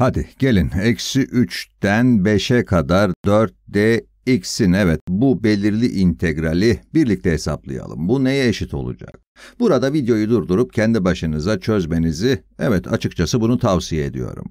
Hadi gelin eksi 3'ten 5'e kadar 4dx'in evet bu belirli integrali birlikte hesaplayalım. Bu neye eşit olacak? Burada videoyu durdurup kendi başınıza çözmenizi evet açıkçası bunu tavsiye ediyorum.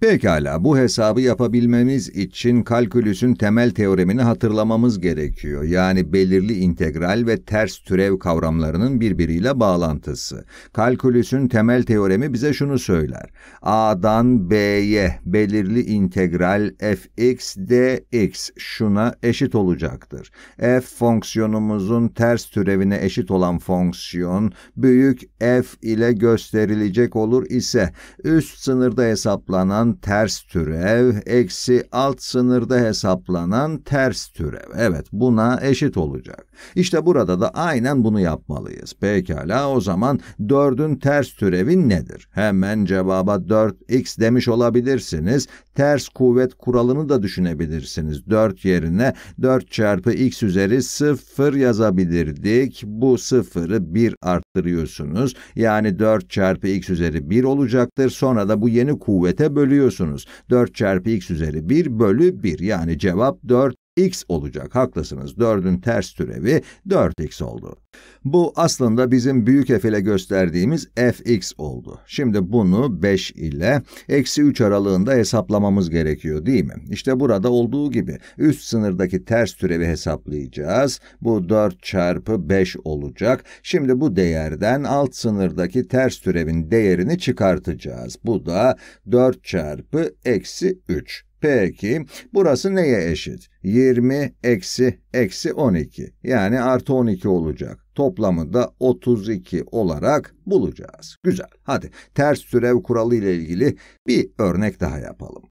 Pekala, bu hesabı yapabilmemiz için kalkülüsün temel teoremini hatırlamamız gerekiyor. Yani belirli integral ve ters türev kavramlarının birbiriyle bağlantısı. Kalkülüsün temel teoremi bize şunu söyler. A'dan B'ye belirli integral fx dx şuna eşit olacaktır. F fonksiyonumuzun ters türevine eşit olan fonksiyon büyük f ile gösterilecek olur ise üst sınırda hesaplanan hesaplanan ters türev eksi alt sınırda hesaplanan ters türev. Evet buna eşit olacak. İşte burada da aynen bunu yapmalıyız. Pekala o zaman 4'ün ters türevi nedir? Hemen cevaba 4x demiş olabilirsiniz. Ters kuvvet kuralını da düşünebilirsiniz. 4 yerine 4 çarpı x üzeri 0 yazabilirdik. Bu 0'ı 1 artı arttırıyorsunuz. Yani 4 çarpı x üzeri 1 olacaktır. Sonra da bu yeni kuvvete bölüyorsunuz. 4 çarpı x üzeri 1 bölü 1 yani cevap 4 x olacak. Haklısınız. 4'ün ters türevi 4x oldu. Bu aslında bizim büyük f ile gösterdiğimiz fx oldu. Şimdi bunu 5 ile eksi 3 aralığında hesaplamamız gerekiyor değil mi? İşte burada olduğu gibi üst sınırdaki ters türevi hesaplayacağız. Bu 4 çarpı 5 olacak. Şimdi bu değerden alt sınırdaki ters türevin değerini çıkartacağız. Bu da 4 çarpı eksi 3. Peki burası neye eşit? 20 eksi eksi 12 yani artı 12 olacak. Toplamı da 32 olarak bulacağız. Güzel. Hadi ters türev kuralı ile ilgili bir örnek daha yapalım.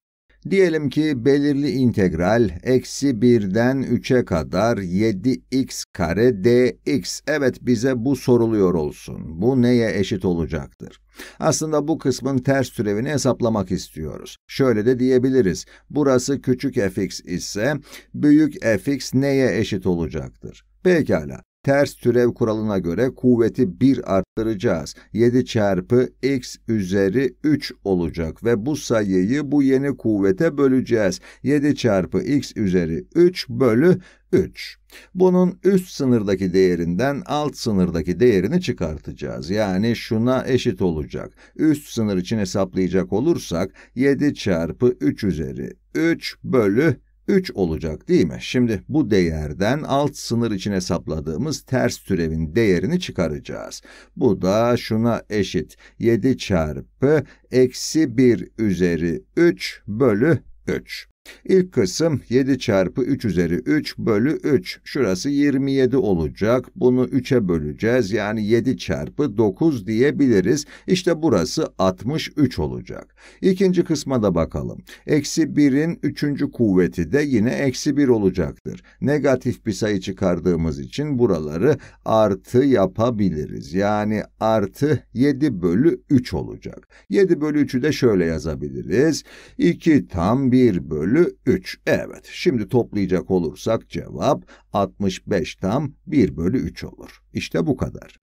Diyelim ki belirli integral eksi 1'den 3'e kadar 7x kare dx. Evet bize bu soruluyor olsun. Bu neye eşit olacaktır? Aslında bu kısmın ters türevini hesaplamak istiyoruz. Şöyle de diyebiliriz. Burası küçük fx ise büyük fx neye eşit olacaktır? Pekala. Ters türev kuralına göre kuvveti 1 arttıracağız. 7 çarpı x üzeri 3 olacak ve bu sayıyı bu yeni kuvvete böleceğiz. 7 çarpı x üzeri 3 bölü 3. Bunun üst sınırdaki değerinden alt sınırdaki değerini çıkartacağız. Yani şuna eşit olacak. Üst sınır için hesaplayacak olursak 7 çarpı 3 üzeri 3 bölü 3 olacak değil mi? Şimdi bu değerden alt sınır için hesapladığımız ters türevin değerini çıkaracağız. Bu da şuna eşit 7 çarpı eksi 1 üzeri 3 bölü 3. İlk kısım 7 çarpı 3 üzeri 3 bölü 3. Şurası 27 olacak. Bunu 3'e böleceğiz. Yani 7 çarpı 9 diyebiliriz. İşte burası 63 olacak. İkinci kısma da bakalım. Eksi 1'in üçüncü kuvveti de yine eksi 1 olacaktır. Negatif bir sayı çıkardığımız için buraları artı yapabiliriz. Yani artı 7 bölü 3 olacak. 7 bölü 3'ü de şöyle yazabiliriz. 2 tam 1 bölü bölü 3. Evet, şimdi toplayacak olursak cevap 65 tam 1 bölü 3 olur. İşte bu kadar.